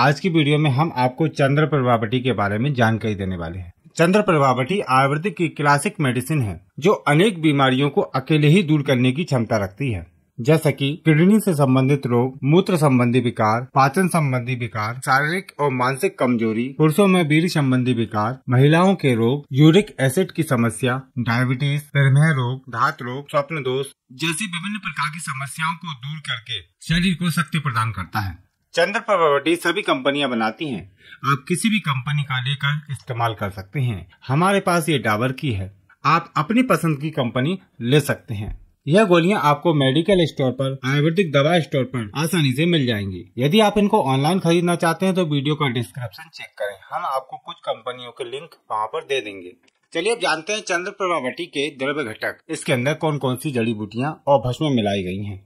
आज की वीडियो में हम आपको चंद्र प्रभावटी के बारे में जानकारी देने वाले हैं चंद्र प्रभावटी आयुर्वेदिक की क्लासिक मेडिसिन है जो अनेक बीमारियों को अकेले ही दूर करने की क्षमता रखती है जैसा कि किडनी से संबंधित रोग मूत्र संबंधी विकार पाचन संबंधी विकार शारीरिक और मानसिक कमजोरी पुरुषों में वीर संबंधी विकार महिलाओं के रोग यूरिक एसिड की समस्या डायबिटीज प्रमेह रोग धात रोग स्वप्न दोष जैसी विभिन्न प्रकार की समस्याओं को दूर करके शरीर को शक्ति प्रदान करता है चंद्र प्रभावटी सभी कंपनियां बनाती हैं आप किसी भी कंपनी का लेकर इस्तेमाल कर सकते हैं हमारे पास ये डाबर की है आप अपनी पसंद की कंपनी ले सकते हैं यह गोलियां आपको मेडिकल स्टोर पर आयुर्वेदिक दवा स्टोर पर आसानी से मिल जाएंगी यदि आप इनको ऑनलाइन खरीदना चाहते हैं तो वीडियो का डिस्क्रिप्शन चेक करें हम आपको कुछ कंपनियों के लिंक वहाँ पर दे देंगे चलिए अब जानते हैं चंद्र प्रभावटी के द्रव्य घटक इसके अंदर कौन कौन सी जड़ी बूटियाँ और भस्में मिलाई गई हैं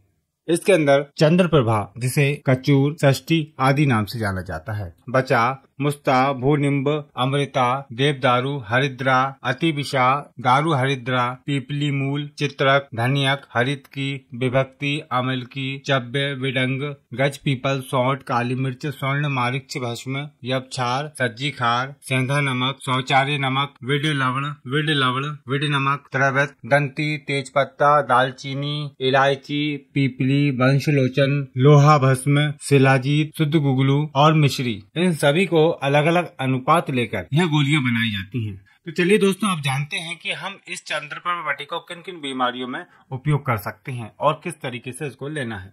इसके अंदर चंद्र प्रभा जिसे कचूर सष्टी आदि नाम से जाना जाता है बचा मुस्ता भूनिम्ब अमृता देवदारू हरिद्रा अतिविषा दारू हरिद्रा पीपली मूल चित्रक धनियक हरित की विभक्ति अमल की चब्य विडंग गज पीपल सौट काली मिर्च स्वर्ण मारिक्ष भस्म यपछार सज्जी खार सेंधा नमक शौचार्य नमक विड लवण विड लवण विड नमक त्रवत दंती तेज पत्ता दालचीनी इलायची पीपली वंशलोचन लोहा भस्म शिलाजीत शुद्ध गुगलू और मिश्री इन सभी को को अलग अलग अनुपात लेकर यह गोलियां बनाई जाती हैं तो चलिए दोस्तों आप जानते हैं कि हम इस चंद्र वटी को किन किन बीमारियों में उपयोग कर सकते हैं और किस तरीके से इसको लेना है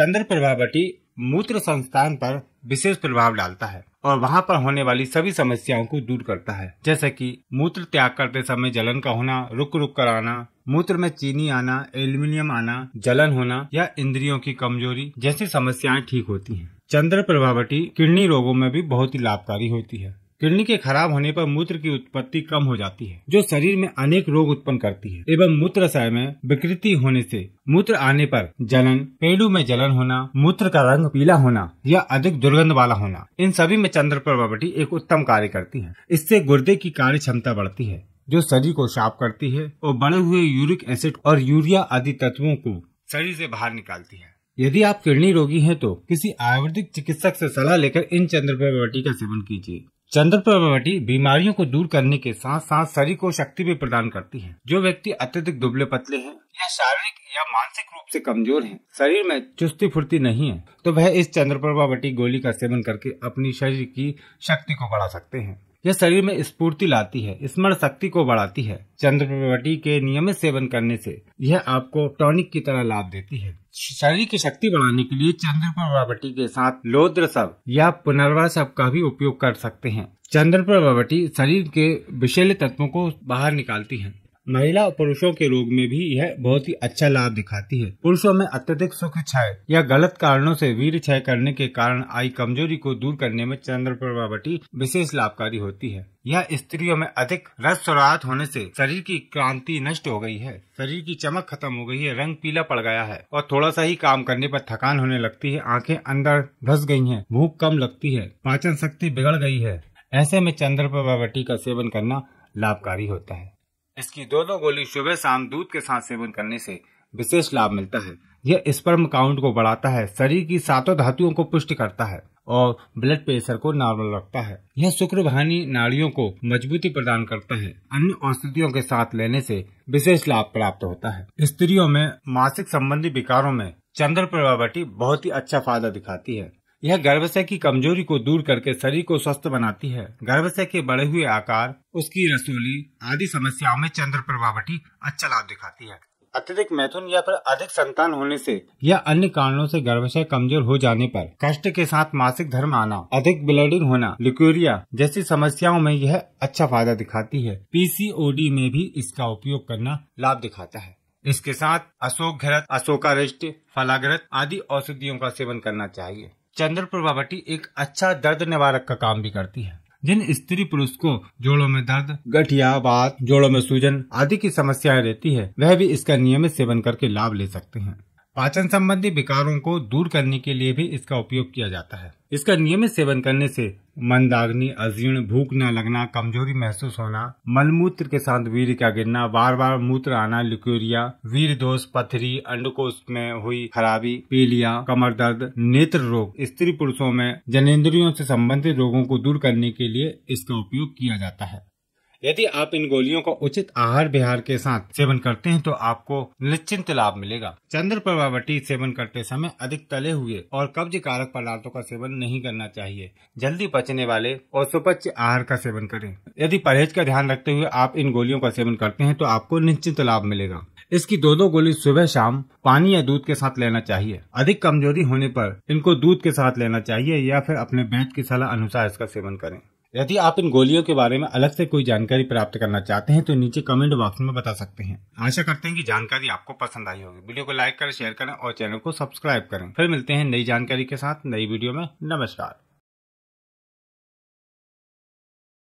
चंद्र प्रभावटी मूत्र संस्थान पर विशेष प्रभाव डालता है और वहाँ पर होने वाली सभी समस्याओं को दूर करता है जैसे कि मूत्र त्याग करते समय जलन का होना रुक रुक कर आना मूत्र में चीनी आना एल्यूमिनियम आना जलन होना या इंद्रियों की कमजोरी जैसी समस्याएं ठीक होती हैं चंद्र प्रभावटी किडनी रोगों में भी बहुत ही लाभकारी होती है किडनी के खराब होने पर मूत्र की उत्पत्ति कम हो जाती है जो शरीर में अनेक रोग उत्पन्न करती है एवं शय में विकृति होने से मूत्र आने पर जलन पेड़ में जलन होना मूत्र का रंग पीला होना या अधिक दुर्गंध वाला होना इन सभी में चंद्र प्रभावटी एक उत्तम कार्य करती है इससे गुर्दे की कार्य क्षमता बढ़ती है जो शरीर को साफ करती है और बड़े हुए यूरिक एसिड और यूरिया आदि तत्वों को शरीर से बाहर निकालती है यदि आप किडनी रोगी हैं तो किसी आयुर्वेदिक चिकित्सक से सलाह लेकर इन चंद्रप्रभावटी का सेवन कीजिए चंद्रप्रभावटी बीमारियों को दूर करने के साथ साथ शरीर को शक्ति भी प्रदान करती है जो व्यक्ति अत्यधिक दुबले पतले हैं या शारीरिक या मानसिक रूप से कमजोर हैं, शरीर में चुस्ती फुर्ती नहीं है तो वह इस चंद्रप्रभावटी गोली का सेवन करके अपनी शरीर की शक्ति को बढ़ा सकते हैं यह शरीर में स्फूर्ति लाती है स्मरण शक्ति को बढ़ाती है चंद्रवटी के नियमित सेवन करने से यह आपको टॉनिक की तरह लाभ देती है शरीर की शक्ति बढ़ाने के लिए चंद्रप्रभावटी के साथ लोद्र सब या पुनर्वा सब का भी उपयोग कर सकते हैं चंद्रप्रभावटी शरीर के विषैले तत्वों को बाहर निकालती है महिला और पुरुषों के रोग में भी यह बहुत ही अच्छा लाभ दिखाती है पुरुषों में अत्यधिक सुख क्षय या गलत कारणों से वीर क्षय करने के कारण आई कमजोरी को दूर करने में चंद्र प्रभावटी विशेष लाभकारी होती है यह स्त्रियों में अधिक रस स्वरात होने से शरीर की क्रांति नष्ट हो गई है शरीर की चमक खत्म हो गई है रंग पीला पड़ गया है और थोड़ा सा ही काम करने पर थकान होने लगती है आंखें अंदर धस गई हैं, भूख कम लगती है पाचन शक्ति बिगड़ गई है ऐसे में चंद्र प्रभावटी का सेवन करना लाभकारी होता है इसकी दो दो गोली सुबह शाम दूध के साथ सेवन करने से विशेष लाभ मिलता है यह स्पर्म काउंट को बढ़ाता है शरीर की सातों धातुओं को पुष्ट करता है और ब्लड प्रेशर को नॉर्मल रखता है यह शुक्र भानी नाड़ियों को मजबूती प्रदान करता है अन्य औषधियों के साथ लेने से विशेष लाभ प्राप्त होता है स्त्रियों में मासिक संबंधी विकारों में चंद्र प्रभावटी बहुत ही अच्छा फायदा दिखाती है यह गर्भाशय की कमजोरी को दूर करके शरीर को स्वस्थ बनाती है गर्भाशय के बड़े हुए आकार उसकी रसोली आदि समस्याओं में चंद्र प्रभावटी अच्छा लाभ दिखाती है अत्यधिक मैथुन या फिर अधिक संतान होने से या अन्य कारणों से गर्भाशय कमजोर हो जाने पर कष्ट के साथ मासिक धर्म आना अधिक ब्लडिंग होना लिक्योरिया जैसी समस्याओं में यह अच्छा फायदा दिखाती है पीसीओडी में भी इसका उपयोग करना लाभ दिखाता है इसके साथ अशोक घृत अशोका रिष्ट फलाग्रत आदि औषधियों का सेवन करना चाहिए चंद्र प्रभावटी एक अच्छा दर्द निवारक का काम भी करती है जिन स्त्री पुरुष को जोड़ों में दर्द गठिया बात जोड़ों में सूजन आदि की समस्याएं रहती है वह भी इसका नियमित सेवन करके लाभ ले सकते हैं पाचन संबंधी विकारों को दूर करने के लिए भी इसका उपयोग किया जाता है इसका नियमित सेवन करने से मंदाग्नि अजीर्ण भूख न लगना कमजोरी महसूस होना मलमूत्र के साथ वीर का गिरना बार बार मूत्र आना लिक्यूरिया वीर दोष पथरी अंडकोश में हुई खराबी पीलिया कमर दर्द नेत्र रोग स्त्री पुरुषों में जनेन्द्रियों से संबंधित रोगों को दूर करने के लिए इसका उपयोग किया जाता है यदि आप इन गोलियों का उचित आहार विहार के साथ सेवन करते हैं तो आपको निश्चिंत लाभ मिलेगा चंद्र प्रभावटी सेवन करते समय अधिक तले हुए और कब्ज कारक पदार्थों का सेवन नहीं करना चाहिए जल्दी पचने वाले और सुपच्य आहार का सेवन करें यदि परहेज का ध्यान रखते हुए आप इन गोलियों का सेवन करते हैं तो आपको निश्चिंत लाभ मिलेगा इसकी दो दो गोली सुबह शाम पानी या दूध के साथ लेना चाहिए अधिक कमजोरी होने पर इनको दूध के साथ लेना चाहिए या फिर अपने बैच की सलाह अनुसार इसका सेवन करें यदि आप इन गोलियों के बारे में अलग से कोई जानकारी प्राप्त करना चाहते हैं तो नीचे कमेंट बॉक्स में बता सकते हैं आशा करते हैं कि जानकारी आपको पसंद आई होगी वीडियो को लाइक करें शेयर करें और चैनल को सब्सक्राइब करें फिर मिलते हैं नई जानकारी के साथ नई वीडियो में नमस्कार